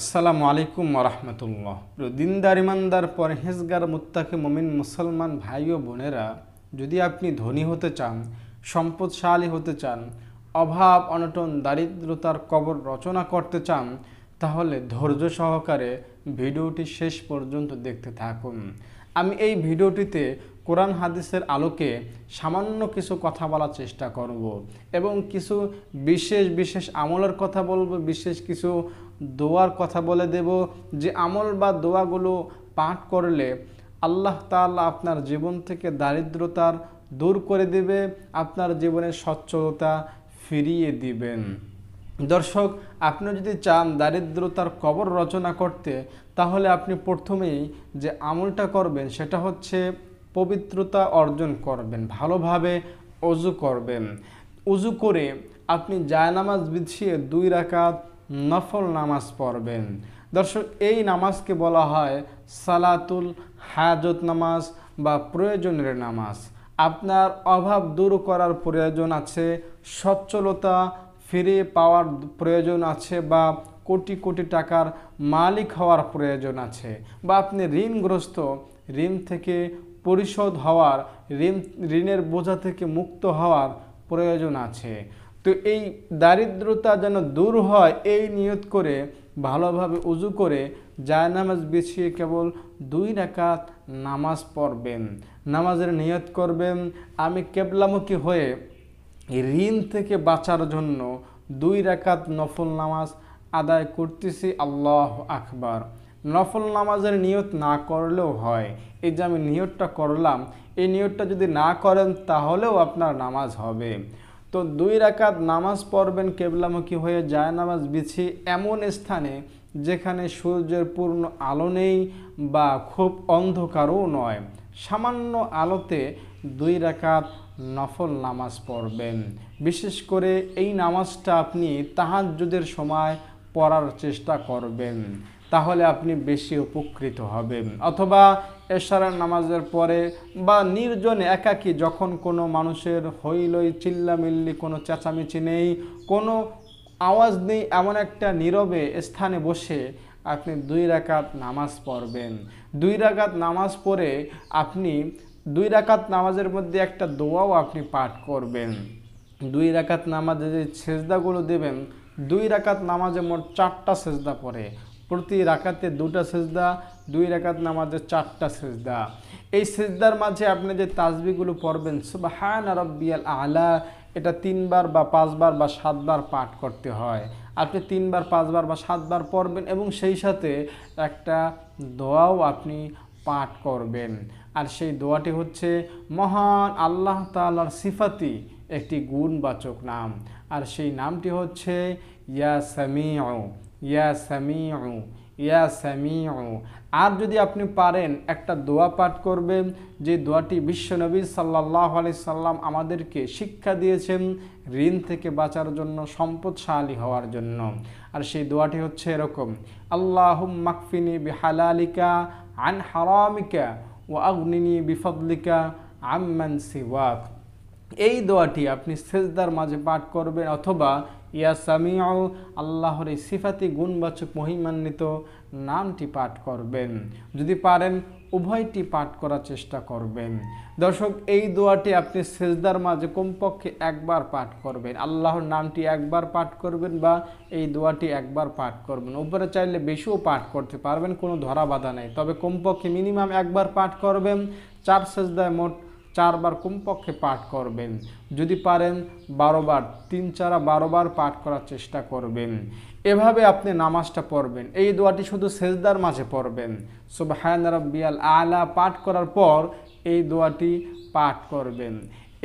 আসসালামু আলাইকুম রহমতুল্লাহ দিনদার ইমানদার পরহেজগার মুত্তাকে মমিন মুসলমান ভাই ও বোনেরা যদি আপনি ধনী হতে চান সম্পদশালী হতে চান অভাব অনটন দারিদ্রতার কবর রচনা করতে চান তাহলে ধৈর্য সহকারে ভিডিওটি শেষ পর্যন্ত দেখতে থাকুন আমি এই ভিডিওটিতে কোরআন হাদিসের আলোকে সামান্য কিছু কথা বলার চেষ্টা করব এবং কিছু বিশেষ বিশেষ আমলের কথা বলবো বিশেষ কিছু দোয়ার কথা বলে দেব যে আমল বা দোয়াগুলো পাঠ করলে আল্লাহ তাআলা আপনার জীবন থেকে দারিদ্রতার দূর করে দেবে আপনার জীবনে স্বচ্ছলতা ফিরিয়ে দিবেন দর্শক আপনি যদি চান দারিদ্রতার কবর রচনা করতে তাহলে আপনি প্রথমেই যে আমলটা করবেন সেটা হচ্ছে পবিত্রতা অর্জন করবেন ভালোভাবে অজু করবেন উজু করে আপনি জায়নামাজ বিছিয়ে দুই রাকাত নফল নামাজ পড়বেন দর্শক এই নামাজকে বলা হয় সালাতুল হাজত নামাজ বা প্রয়োজনের নামাজ আপনার অভাব দূর করার প্রয়োজন আছে সচ্ছলতা ফিরে পাওয়ার প্রয়োজন আছে বা কোটি কোটি টাকার মালিক হওয়ার প্রয়োজন আছে বা আপনি ঋণগ্রস্ত ঋণ থেকে পরিশোধ হওয়ার ঋণ ঋণের বোঝা থেকে মুক্ত হওয়ার প্রয়োজন আছে তো এই দারিদ্রতা যেন দূর হয় এই নিয়ত করে ভালোভাবে উজু করে জায়নামাজ বিছিয়ে কেবল দুই রাকাত নামাজ পড়বেন নামাজের নিয়ত করবেন আমি কেবলামুখী হয়ে ঋণ থেকে বাঁচার জন্য দুই রাকাত নফল নামাজ আদায় করতেছি আল্লাহ আকবার নফল নামাজের নিয়ত না করলেও হয় এই যে আমি নিয়তটা করলাম এই নিয়তটা যদি না করেন তাহলেও আপনার নামাজ হবে তো দুই রাকাত নামাজ পড়বেন কেবলামুখী হয়ে যায় নামাজ বিছিয়ে এমন স্থানে যেখানে সূর্যের পূর্ণ আলো নেই বা খুব অন্ধকারও নয় সামান্য আলোতে দুই রাকাত নফল নামাজ পড়বেন বিশেষ করে এই নামাজটা আপনি তাহাজুদের সময় পড়ার চেষ্টা করবেন তাহলে আপনি বেশি উপকৃত হবেন অথবা এশারার নামাজের পরে বা নির্জনে একাকি যখন কোনো মানুষের হইলই চিল্লামিল্লি কোনো চেঁচামেচি নেই কোনো আওয়াজ নেই এমন একটা নীরবে স্থানে বসে আপনি দুই রাকাত নামাজ পড়বেন দুই রাকাত নামাজ পড়ে আপনি দুই রাকাত নামাজের মধ্যে একটা দোয়াও আপনি পাঠ করবেন দুই রাকাত নামাজে যে সেজদাগুলো দেবেন দুই রাকাত নামাজে মোট চারটা সেজদা পড়ে প্রতি রাকাতে দুটা সেজদা দুই রাকাত নামাজের চারটা সেজদা এই সেজদার মাঝে আপনি যে তাজবিগুলো পড়বেন সুবাহান রব্বিয়াল আলা এটা তিনবার বা পাঁচবার বা সাতবার পাঠ করতে হয় আপনি তিনবার পাঁচবার বা সাতবার পড়বেন এবং সেই সাথে একটা দোয়াও আপনি পাঠ করবেন আর সেই দোয়াটি হচ্ছে মহান আল্লাহ তালার সিফাতি একটি গুণবাচক নাম আর সেই নামটি হচ্ছে ইয়া ইয়া সামিউ ইয়া সামিউ আর যদি আপনি পারেন একটা দোয়া পাঠ করবেন যে দোয়াটি বিশ্বনবী সাল্লাহ আলি সাল্লাম আমাদেরকে শিক্ষা দিয়েছেন ঋণ থেকে বাঁচার জন্য সম্পদশালী হওয়ার জন্য আর সেই দোয়াটি হচ্ছে এরকম আল্লাহ মাকফিনি বিহালালিকা আন হারামিকা ও আগ্নিনি বিফদলিকা আমি ওয়াক এই দোয়াটি আপনি সেজদার মাঝে পাঠ করবেন অথবা ইয়া সামিউ আল্লাহর এই সিফাতি গুণবাচক মহিমান্বিত নামটি পাঠ করবেন যদি পারেন উভয়টি পাঠ করার চেষ্টা করবেন দর্শক এই দোয়াটি আপনি সেজদার মাঝে কমপক্ষে একবার পাঠ করবেন আল্লাহর নামটি একবার পাঠ করবেন বা এই দোয়াটি একবার পাঠ করবেন উপরে চাইলে বেশিও পাঠ করতে পারবেন কোনো ধরা বাধা নেই তবে কমপক্ষে মিনিমাম একবার পাঠ করবেন চার সেজদায় মোট চারবার কমপক্ষে পাঠ করবেন যদি পারেন বারোবার তিন চারা বারোবার পাঠ করার চেষ্টা করবেন এভাবে আপনি নামাজটা পড়বেন এই দোয়াটি শুধু সেজদার মাঝে পড়বেন সুবাহান বিয়াল আলা পাঠ করার পর এই দোয়াটি পাঠ করবেন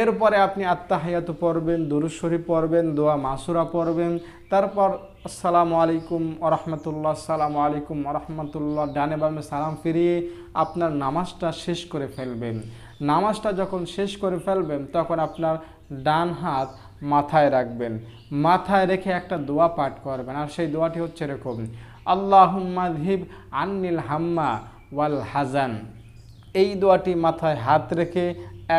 এরপরে আপনি আত্মাহায়াত পড়বেন দুরুশ্বরী পড়বেন দোয়া মাসুরা পড়বেন তারপর আসসালামু আলাইকুম আরহামতুল্লাহ সালামু আলাইকুম আরহামতুল্লাহ ডানে বামে সালাম ফিরিয়ে আপনার নামাজটা শেষ করে ফেলবেন নামাজটা যখন শেষ করে ফেলবেন তখন আপনার ডান হাত মাথায় রাখবেন মাথায় রেখে একটা দোয়া পাঠ করবেন আর সেই দোয়াটি হচ্ছে এরকম আল্লাহিব আন্নিল হাম্মা ওয়াল হাজান এই দোয়াটি মাথায় হাত রেখে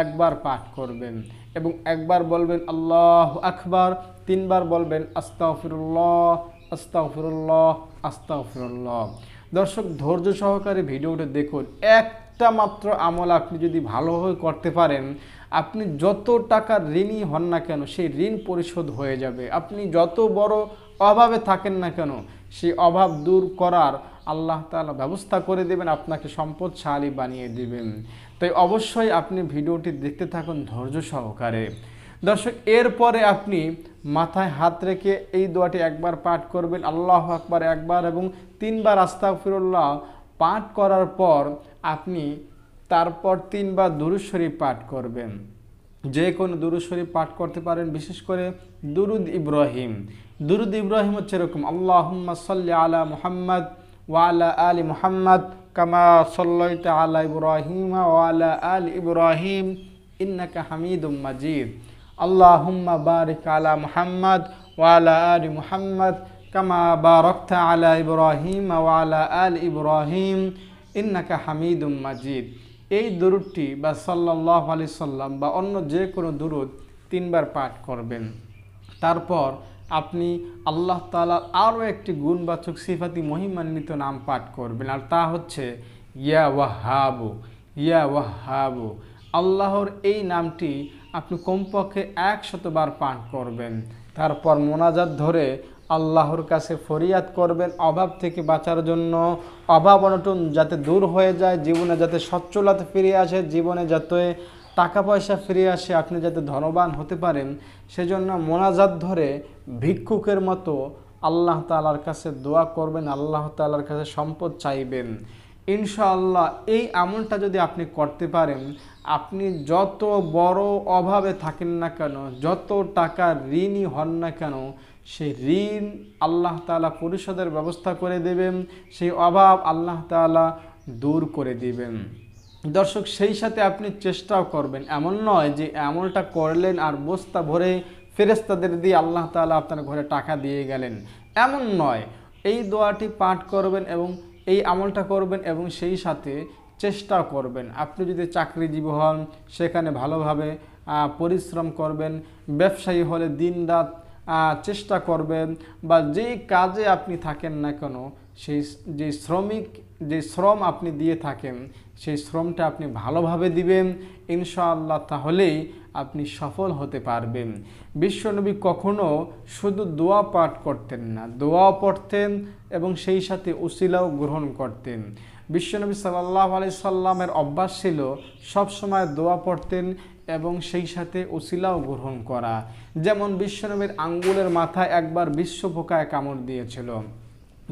একবার পাঠ করবেন এবং একবার বলবেন আল্লাহ আকবার তিনবার বলবেন আস্তাফিরুল্লাহ আস্তাফিরুল্লাহ আস্তাফিরুল্লাহ দর্শক ধৈর্য সহকারে ভিডিওটা দেখুন এক একটা মাত্র আমল আপনি যদি ভালোভাবে করতে পারেন আপনি যত টাকা ঋণই হন না কেন সেই ঋণ পরিশোধ হয়ে যাবে আপনি যত বড় অভাবে থাকেন না কেন সেই অভাব দূর করার আল্লাহ তালা ব্যবস্থা করে দেবেন আপনাকে সম্পদশালী বানিয়ে দেবেন তাই অবশ্যই আপনি ভিডিওটি দেখতে থাকুন ধৈর্য সহকারে দর্শক এরপরে আপনি মাথায় হাত রেখে এই দোয়াটি একবার পাঠ করবেন আল্লাহ আকবার একবার এবং তিনবার আস্তা ফিরুল্লাহ পাঠ করার পর আপনি তারপর তিনবার দুরুশ্বরী পাঠ করবেন যে কোনো দুরুশ্বরী পাঠ করতে পারেন বিশেষ করে দুরুদ ইব্রাহিম দুরুদ ইব্রাহিম হচ্ছে এরকম আল্লাহম্মা সাল্লি আলা মুহাম্মদ ওয়ালা আলী মুহাম্মদ কামা সল্লাইতা আলা ইব্রাহিম ওয়ালা আল ইব্রাহিম ইন্নাকা হামিদুম মাজিদ আল্লাহম্মা বারিক আলা মুহাম্মদ ওয়ালা আলী মুহাম্মদ كما باركت على إبراهيم وعلى آل إبراهيم إنك حميد মাজিদ এই দরুদটি বা সাল্লাহ আলি সাল্লাম বা অন্য যে কোনো দুরুদ তিনবার পাঠ করবেন তারপর আপনি আল্লাহ তালার আরও একটি গুণবাচক সিফাতি মহিমান্বিত নাম পাঠ করবেন আর তা হচ্ছে ইয়া ওয়াহাবু ইয়া ওয়াহাবু আল্লাহর এই নামটি আপনি কমপক্ষে একশতবার পাঠ করবেন তারপর মোনাজাত ধরে আল্লাহর কাছে ফরিয়াদ করবেন অভাব থেকে বাঁচার জন্য অভাব অনটন যাতে দূর হয়ে যায় জীবনে যাতে সচ্ছলতা ফিরে আসে জীবনে যাতে টাকা পয়সা ফিরে আসে আপনি যাতে ধনবান হতে পারেন সেজন্য মোনাজাত ধরে ভিক্ষুকের মতো আল্লাহ তালার কাছে দোয়া করবেন আল্লাহ তালার কাছে সম্পদ চাইবেন ইনশাআল্লাহ এই আমলটা যদি আপনি করতে পারেন আপনি যত বড় অভাবে থাকেন না কেন যত টাকা ঋণই হন না কেন সেই ঋণ আল্লাহ তালা পরিশোধের ব্যবস্থা করে দেবেন সেই অভাব আল্লাহ তালা দূর করে দিবেন দর্শক সেই সাথে আপনি চেষ্টাও করবেন এমন নয় যে এমনটা করলেন আর বস্তা ভরে ফেরেস্তাদের দিয়ে আল্লাহ তালা আপনার ঘরে টাকা দিয়ে গেলেন এমন নয় এই দোয়াটি পাঠ করবেন এবং এই আমলটা করবেন এবং সেই সাথে চেষ্টা করবেন আপনি যদি চাকরিজীবী হন সেখানে ভালোভাবে পরিশ্রম করবেন ব্যবসায়ী হলে দিন রাত চেষ্টা করবেন বা যেই কাজে আপনি থাকেন না কেন সেই যে শ্রমিক যে শ্রম আপনি দিয়ে থাকেন সেই শ্রমটা আপনি ভালোভাবে দিবেন ইনশাআল্লাহ তাহলেই আপনি সফল হতে পারবেন বিশ্বনবী কখনো শুধু দোয়া পাঠ করতেন না দোয়াও পড়তেন এবং সেই সাথে উশিলাও গ্রহণ করতেন বিশ্বনবী সাল্লাহ আলি সাল্লামের অভ্যাস ছিল সবসময় দোয়া পড়তেন এবং সেই সাথে ওসিলাও গ্রহণ করা যেমন বিশ্বনবীর আঙ্গুলের মাথায় একবার বিশ্বপোকায় কামড় দিয়েছিল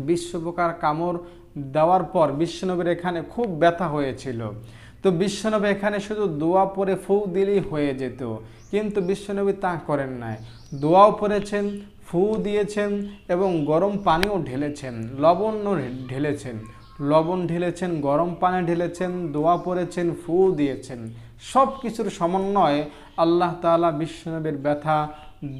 বিশ্বপোকার কামড় দেওয়ার পর বিশ্বনবীর এখানে খুব ব্যথা হয়েছিল তো বিশ্বনবী এখানে শুধু দোয়া পরে ফু দিলেই হয়ে যেত কিন্তু বিশ্বনবী তা করেন নাই দোয়াও পরেছেন ফু দিয়েছেন এবং গরম পানিও ঢেলেছেন লবণও ঢেলেছেন লবণ ঢেলেছেন গরম পানি ঢেলেছেন দোয়া পরেছেন ফু দিয়েছেন সব কিছুর সমন্বয়ে আল্লাহ তালা বিশ্বনবীর ব্যথা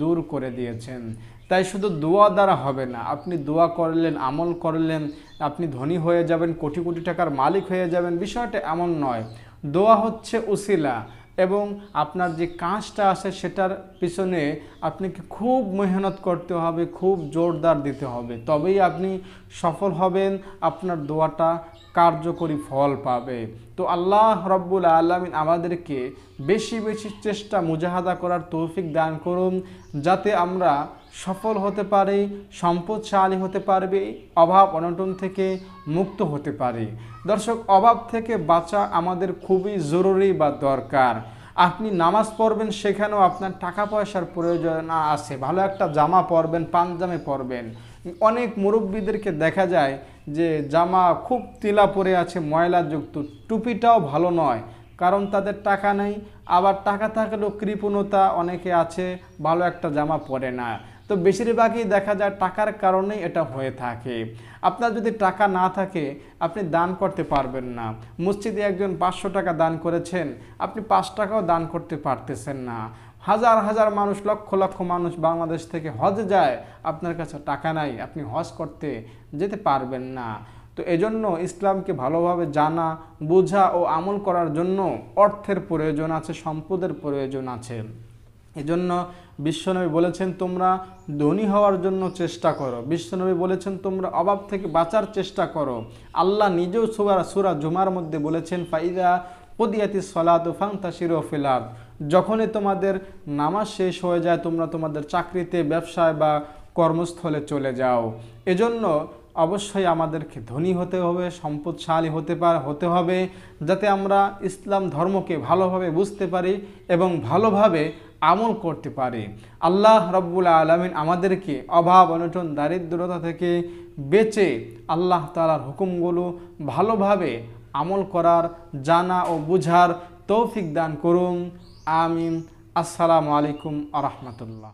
দূর করে দিয়েছেন তাই শুধু দোয়া দ্বারা হবে না আপনি দোয়া করলেন আমল করলেন আপনি ধনী হয়ে যাবেন কোটি কোটি টাকার মালিক হয়ে যাবেন বিষয়টা এমন নয় দোয়া হচ্ছে উসিলা এবং আপনার যে কাজটা আছে সেটার পিছনে আপনাকে খুব মেহনত করতে হবে খুব জোরদার দিতে হবে তবেই আপনি সফল হবেন আপনার দোয়াটা কার্যকরী ফল পাবে তো আল্লাহ রব্বুল আলমিন আমাদেরকে বেশি বেশি চেষ্টা মুজাহাদা করার তৌফিক দান করুন যাতে আমরা সফল হতে পারে সম্পদশালী হতে পারবে অভাব অনটন থেকে মুক্ত হতে পারে দর্শক অভাব থেকে বাঁচা আমাদের খুবই জরুরি বা দরকার আপনি নামাজ পড়বেন সেখানেও আপনার টাকা পয়সার প্রয়োজন আছে ভালো একটা জামা পরবেন পাঞ্জামে পরবেন অনেক মুরব্বীদেরকে দেখা যায় যে জামা খুব তিলা পরে আছে ময়লাযুক্ত টুপিটাও ভালো নয় কারণ তাদের টাকা নেই আবার টাকা থাকলেও কৃপণতা অনেকে আছে ভালো একটা জামা পরে না তো বেশিরভাগই দেখা যায় টাকার কারণেই এটা হয়ে থাকে আপনার যদি টাকা না থাকে আপনি দান করতে পারবেন না মসজিদে একজন পাঁচশো টাকা দান করেছেন আপনি পাঁচ টাকাও দান করতে পারতেছেন না হাজার হাজার মানুষ লক্ষ লক্ষ মানুষ বাংলাদেশ থেকে হজ যায় আপনার কাছে টাকা নাই আপনি হজ করতে যেতে পারবেন না তো এজন্য ইসলামকে ভালোভাবে জানা বোঝা ও আমল করার জন্য অর্থের প্রয়োজন আছে সম্পদের প্রয়োজন আছে এজন্য বিশ্বনবী বলেছেন তোমরা ধনী হওয়ার জন্য চেষ্টা করো বিশ্বনবী বলেছেন তোমরা অভাব থেকে বাঁচার চেষ্টা করো আল্লাহ নিজেও সুরা সুরা জুমার মধ্যে বলেছেন ফাইদা কদিয়াতি সলাত ও ফিলাদ যখনই তোমাদের নামাজ শেষ হয়ে যায় তোমরা তোমাদের চাকরিতে ব্যবসায় বা কর্মস্থলে চলে যাও এজন্য অবশ্যই আমাদেরকে ধনী হতে হবে সম্পদশালী হতে পার হতে হবে যাতে আমরা ইসলাম ধর্মকে ভালোভাবে বুঝতে পারি এবং ভালোভাবে আমল করতে পারি আল্লাহ রব্বুল আলমিন আমাদেরকে অভাব অনটন দারিদ্রতা থেকে বেঁচে আল্লাহ তালার হুকুমগুলো ভালোভাবে আমল করার জানা ও বুঝার তৌফিক দান করুন আমিন আসসালামু আলাইকুম আ রহমতুল্লাহ